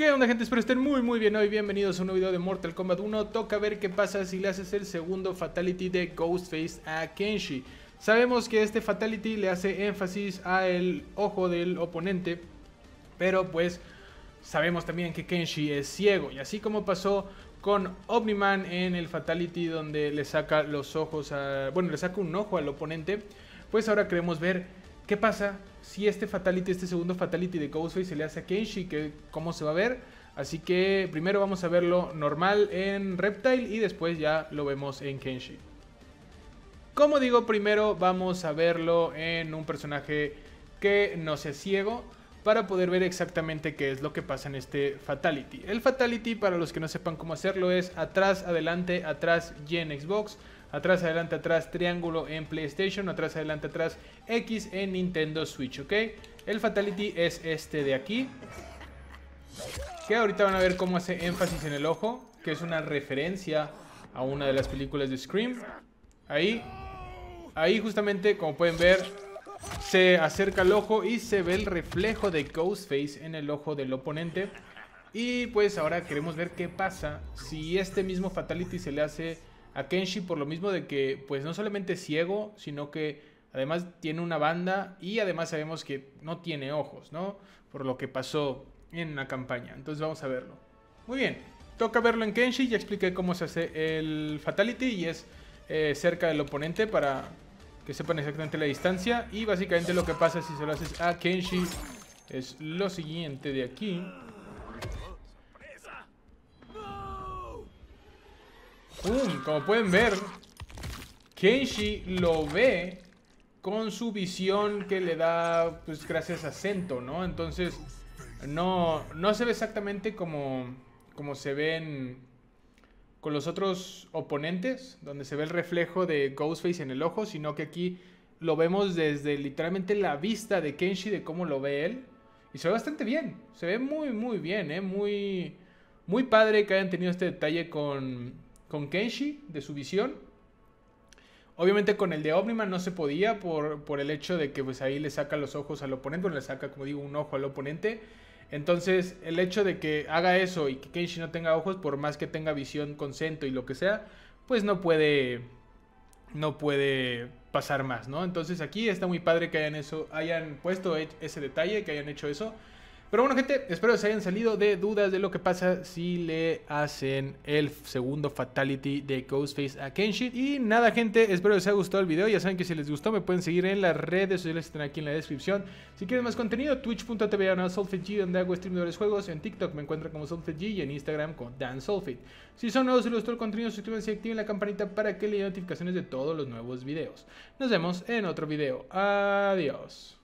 ¿Qué onda gente? Espero estén muy muy bien hoy. Bienvenidos a un nuevo video de Mortal Kombat 1. Toca ver qué pasa si le haces el segundo Fatality de Ghostface a Kenshi. Sabemos que este Fatality le hace énfasis al ojo del oponente, pero pues sabemos también que Kenshi es ciego. Y así como pasó con Omniman en el Fatality donde le saca los ojos a... bueno, le saca un ojo al oponente, pues ahora queremos ver qué pasa si este Fatality, este segundo Fatality de Ghostface se le hace a Kenshi, que cómo se va a ver. Así que primero vamos a verlo normal en Reptile y después ya lo vemos en Kenshi. Como digo, primero vamos a verlo en un personaje que no sea ciego para poder ver exactamente qué es lo que pasa en este Fatality. El Fatality, para los que no sepan cómo hacerlo, es atrás, adelante, atrás y en Xbox atrás, adelante, atrás, triángulo en PlayStation, atrás, adelante, atrás, X en Nintendo Switch, ¿ok? El Fatality es este de aquí, que ahorita van a ver cómo hace énfasis en el ojo, que es una referencia a una de las películas de Scream. Ahí, ahí justamente, como pueden ver, se acerca el ojo y se ve el reflejo de Ghostface en el ojo del oponente. Y pues ahora queremos ver qué pasa si este mismo Fatality se le hace a Kenshi por lo mismo de que pues no solamente es ciego, sino que además tiene una banda y además sabemos que no tiene ojos, ¿no? Por lo que pasó en la campaña. Entonces vamos a verlo. Muy bien, toca verlo en Kenshi, ya expliqué cómo se hace el Fatality y es eh, cerca del oponente para que sepan exactamente la distancia. Y básicamente lo que pasa si se lo haces a Kenshi es lo siguiente de aquí. Como pueden ver, Kenshi lo ve con su visión que le da, pues gracias a Sento, ¿no? Entonces, no, no se ve exactamente como, como se ven con los otros oponentes, donde se ve el reflejo de Ghostface en el ojo, sino que aquí lo vemos desde literalmente la vista de Kenshi, de cómo lo ve él. Y se ve bastante bien, se ve muy, muy bien, ¿eh? Muy, muy padre que hayan tenido este detalle con, con Kenshi, de su visión. Obviamente con el de Omniman no se podía por, por el hecho de que pues ahí le saca los ojos al oponente, O le saca, como digo, un ojo al oponente. Entonces, el hecho de que haga eso y que Kenshi no tenga ojos, por más que tenga visión, consento y lo que sea, pues no puede. No puede pasar más, ¿no? Entonces aquí está muy padre que eso, hayan puesto e-, ese detalle, que hayan hecho eso. Pero bueno, gente, espero que se hayan salido de dudas de lo que pasa si le hacen el segundo Fatality de Ghostface a Kenshin. Y nada, gente, espero que les haya gustado el video. Ya saben que si les gustó me pueden seguir en las redes sociales que están aquí en la descripción. Si quieren más contenido, twitch.tv o donde hago stream de los juegos. En TikTok me encuentran como SoulfitG y en Instagram con Dan Si son nuevos y les gustó el contenido, suscríbanse y activen la campanita para que le den notificaciones de todos los nuevos videos. Nos vemos en otro video. Adiós.